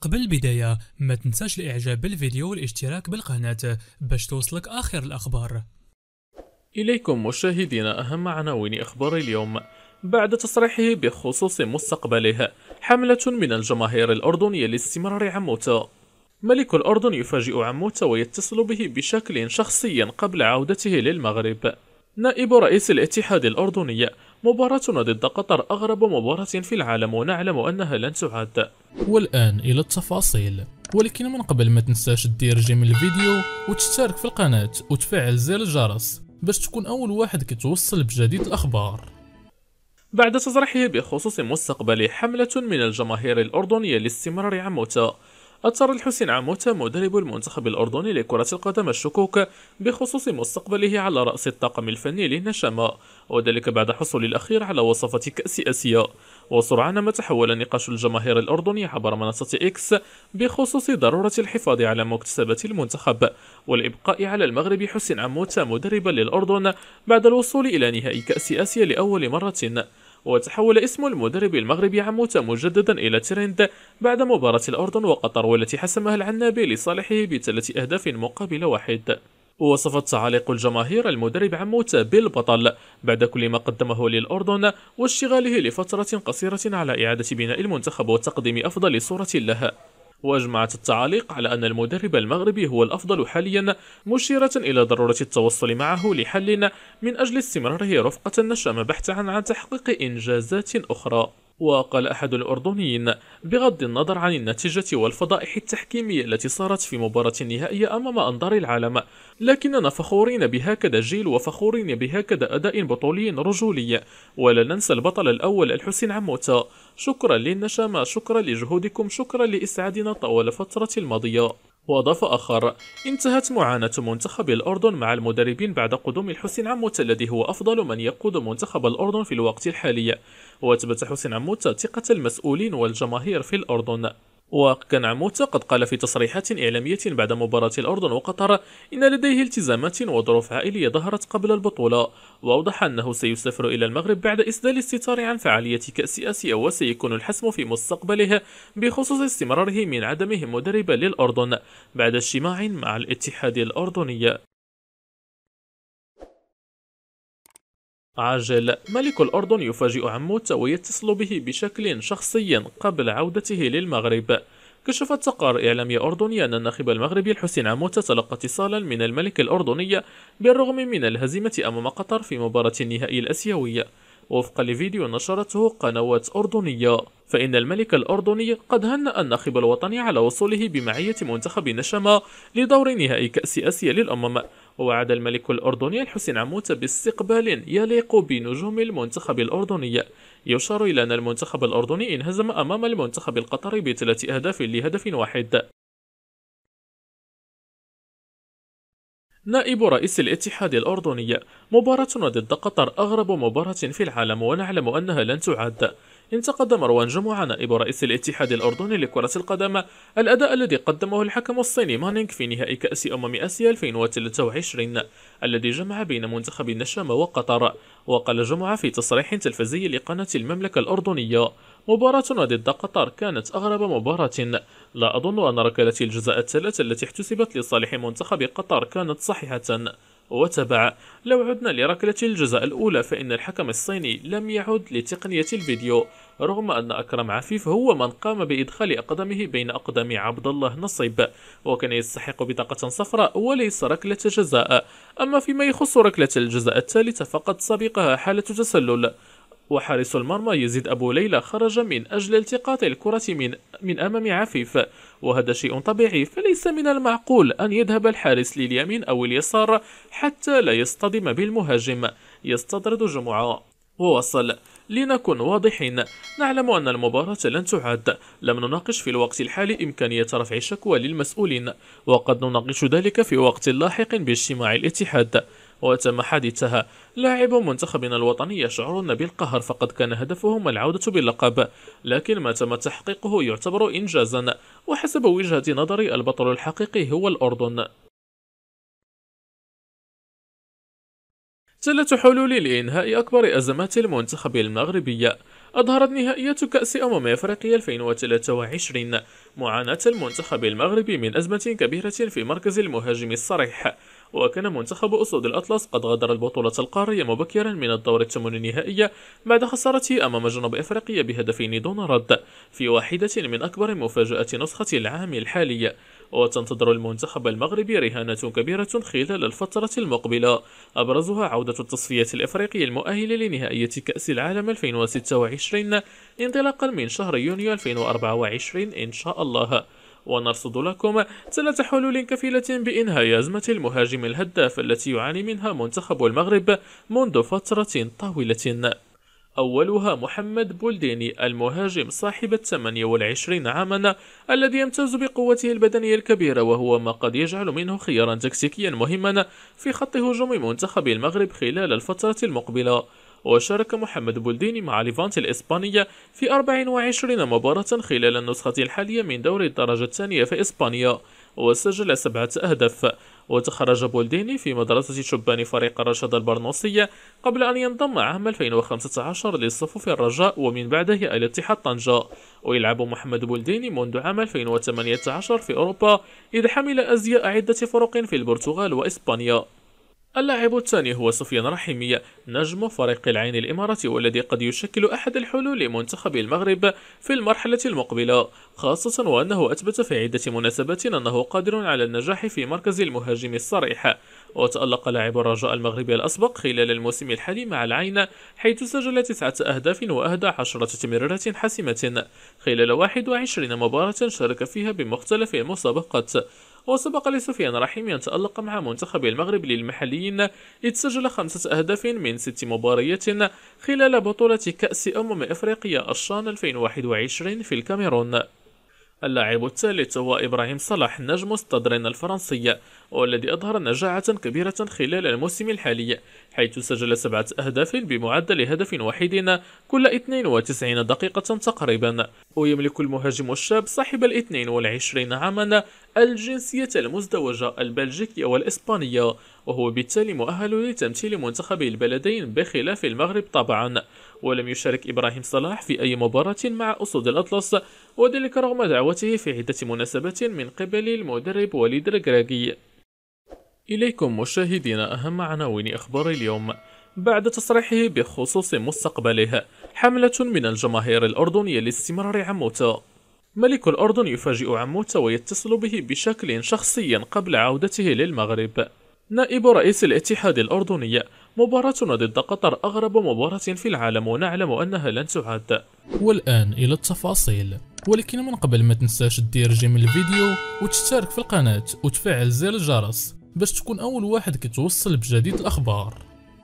قبل البداية ما تنساش الاعجاب بالفيديو والاشتراك بالقناة باش توصلك اخر الاخبار إليكم مشاهدينا أهم عناوين أخبار اليوم بعد تصريحه بخصوص مستقبله حملة من الجماهير الأردنية لاستمرار عموتة ملك الأردن يفاجئ عموتة ويتصل به بشكل شخصي قبل عودته للمغرب نائب رئيس الاتحاد الأردني مباراتنا ضد قطر أغرب مباراة في العالم ونعلم أنها لن تعاد والآن إلى التفاصيل ولكن من قبل ما تنساش تدير جيم الفيديو وتشترك في القناة وتفعل زر الجرس باش تكون أول واحد كتوصل بجديد الأخبار بعد تصريحه بخصوص مستقبل حملة من الجماهير الأردنية لاستمرار عموتة أثار الحسين عموت مدرب المنتخب الأردني لكرة القدم الشكوك بخصوص مستقبله على رأس الطاقم الفني للنشامة وذلك بعد حصول الأخير على وصفة كأس آسيا وسرعان ما تحول نقاش الجماهير الأردني عبر منصة إكس بخصوص ضرورة الحفاظ على مكتسبات المنتخب والإبقاء على المغرب حسين عموت مدربا للأردن بعد الوصول إلى نهائي كأس آسيا لأول مرة وتحول اسم المدرب المغربي عموت مجددا إلى ترند بعد مباراة الأردن وقطر والتي حسمها العنابي لصالحه بثلاث أهداف مقابل واحد وصفت تعاليق الجماهير المدرب عموت بالبطل بعد كل ما قدمه للأردن واشتغاله لفترة قصيرة على إعادة بناء المنتخب وتقديم أفضل صورة له وأجمعت التعاليق على أن المدرب المغربي هو الأفضل حاليا مشيرة إلى ضرورة التوصل معه لحل من أجل استمراره رفقة نشأ بحثا عن تحقيق إنجازات أخرى وقال أحد الأردنيين بغض النظر عن النتيجة والفضائح التحكيمية التي صارت في مباراة النهائية أمام أنظار العالم لكننا فخورين بهكذا جيل وفخورين بهكذا أداء بطولي رجولي ولا ننسى البطل الأول الحسين عموتا شكرا للنشامة شكرا لجهودكم شكرا لإسعادنا طوال الفترة الماضية وأضاف آخر انتهت معاناة منتخب الأردن مع المدربين بعد قدوم الحسين عموت الذي هو أفضل من يقود منتخب الأردن في الوقت الحالي وأثبت حسين عموت ثقة المسؤولين والجماهير في الأردن وكنعموت قد قال في تصريحات إعلامية بعد مباراة الأردن وقطر إن لديه التزامات وظروف عائلية ظهرت قبل البطولة وأوضح أنه سيسافر إلى المغرب بعد إسدال الستار عن فعالية كأس آسيا وسيكون الحسم في مستقبله بخصوص استمراره من عدمه مدربا للأردن بعد اجتماع مع الاتحاد الأردني عاجل ملك الأردن يفاجئ عموت ويتصل به بشكل شخصي قبل عودته للمغرب كشفت تقار إعلامية أردنية أن الناخب المغربي الحسين عمود تلقى اتصالا من الملك الأردني بالرغم من الهزيمة أمام قطر في مباراة النهائي الأسيوي وفقا لفيديو نشرته قنوات أردنية فإن الملك الأردني قد هنأ الناخب الوطني على وصوله بمعية منتخب نشامة لدور نهائي كأس آسيا للأمم ووعد الملك الأردني الحسين عموت باستقبال يليق بنجوم المنتخب الأردني يشار إلى أن المنتخب الأردني انهزم أمام المنتخب القطري بثلاث أهداف لهدف واحد نائب رئيس الاتحاد الأردني مباراة ضد قطر أغرب مباراة في العالم ونعلم أنها لن تعد انتقد مروان جمعة نائب رئيس الاتحاد الأردني لكرة القدم الأداء الذي قدمه الحكم الصيني مانينغ في نهائي كأس أمم آسيا 2023 الذي جمع بين منتخب النشامة وقطر وقال جمعة في تصريح تلفزي لقناة المملكة الأردنية مباراتنا ضد قطر كانت أغرب مباراة لا أظن أن ركلة الجزاء الثلاثة التي احتسبت لصالح منتخب قطر كانت صحيحة وتبع لو عدنا لركلة الجزاء الأولى فإن الحكم الصيني لم يعد لتقنية الفيديو رغم أن أكرم عفيف هو من قام بإدخال أقدمه بين أقدم عبد الله نصيب وكان يستحق بطاقة صفراء وليس ركلة جزاء أما فيما يخص ركلة الجزاء الثالثة فقد سبقها حالة تسلل وحارس المرمى يزيد أبو ليلى خرج من أجل التقاط الكرة من, من أمام عفيف وهذا شيء طبيعي فليس من المعقول أن يذهب الحارس لليمين أو اليسار حتى لا يصطدم بالمهاجم يستطرد جمعة ووصل لنكن واضحين نعلم أن المباراة لن تعاد لم نناقش في الوقت الحالي إمكانية رفع شكوى للمسؤولين وقد نناقش ذلك في وقت لاحق باجتماع الاتحاد وتم حادثها لاعبو منتخبنا الوطني يشعرون بالقهر فقد كان هدفهم العودة باللقب لكن ما تم تحقيقه يعتبر إنجازا وحسب وجهة نظري البطل الحقيقي هو الأردن ثلاث حلول لإنهاء أكبر أزمات المنتخب المغربي أظهرت نهائيات كأس أمم أفريقيا 2023 معاناة المنتخب المغربي من أزمة كبيرة في مركز المهاجم الصريح وكان منتخب أسود الأطلس قد غادر البطولة القارية مبكرا من الدور الثمن النهائي بعد خسارته أمام جنوب أفريقيا بهدفين دون رد في واحدة من أكبر مفاجآت نسخة العام الحالي وتنتظر المنتخب المغربي رهانة كبيرة خلال الفترة المقبلة أبرزها عودة التصفية الإفريقي المؤهل لنهائية كأس العالم 2026 انطلاقا من شهر يونيو 2024 إن شاء الله ونرصد لكم ثلاث حلول كفيلة بإنهاء أزمة المهاجم الهداف التي يعاني منها منتخب المغرب منذ فترة طويلة أولها محمد بولديني المهاجم صاحب الثمانية والعشرين عاما الذي يمتاز بقوته البدنية الكبيرة وهو ما قد يجعل منه خيارا تكتيكيا مهما في خط هجوم منتخب المغرب خلال الفترة المقبلة وشارك محمد بولديني مع ليفانت الإسبانية في 24 مباراة خلال النسخة الحالية من دوري الدرجة الثانية في إسبانيا وسجل سبعة أهداف وتخرج بولديني في مدرسة شبان فريق الرشاد البرنوسية قبل أن ينضم عام 2015 للصفوف الرجاء ومن بعده إلى اتحاد طنجة ويلعب محمد بولديني منذ عام 2018 في أوروبا إذ حمل أزياء عدة فرق في البرتغال وإسبانيا اللاعب الثاني هو سفيان رحيمي نجم فريق العين الإماراتي والذي قد يشكل أحد الحلول لمنتخب المغرب في المرحلة المقبلة خاصة وأنه أثبت في عدة مناسبات أنه قادر على النجاح في مركز المهاجم الصريح وتألق لاعب الرجاء المغربي الأسبق خلال الموسم الحالي مع العين حيث سجل تسعة أهداف وأهدى عشرة تمريرات حاسمة خلال 21 مباراة شارك فيها بمختلف المسابقات وسبق لسفيان رحيم أن تألق مع منتخب المغرب للمحليين لتسجل خمسة أهداف من ست مباريات خلال بطولة كأس أمم إفريقيا الشان 2021 في الكاميرون اللاعب الثالث هو إبراهيم صلاح نجم ستادرين الفرنسي والذي أظهر نجاعة كبيرة خلال الموسم الحالي حيث سجل سبعة أهداف بمعدل هدف واحد كل 92 دقيقة تقريبا ويملك المهاجم الشاب صاحب ال 22 عاما الجنسية المزدوجة البلجيكية والإسبانية وهو بالتالي مؤهل لتمثيل منتخب البلدين بخلاف المغرب طبعا ولم يشارك إبراهيم صلاح في أي مباراة مع أسود الأطلس وذلك رغم دعوته في عدة مناسبات من قبل المدرب وليد الكراكي إليكم مشاهدينا أهم عناوين أخبار اليوم بعد تصريحه بخصوص مستقبله حملة من الجماهير الأردنية لاستمرار عموتة ملك الأردن يفاجئ عموتة ويتصل به بشكل شخصي قبل عودته للمغرب نائب رئيس الاتحاد الأردني مباراتنا ضد قطر أغرب مباراة في العالم ونعلم أنها لن تعاد والآن إلى التفاصيل ولكن من قبل ما تنساش تدير جيم الفيديو وتشترك في القناة وتفعل زر الجرس باش تكون أول واحد كتوصل بجديد الأخبار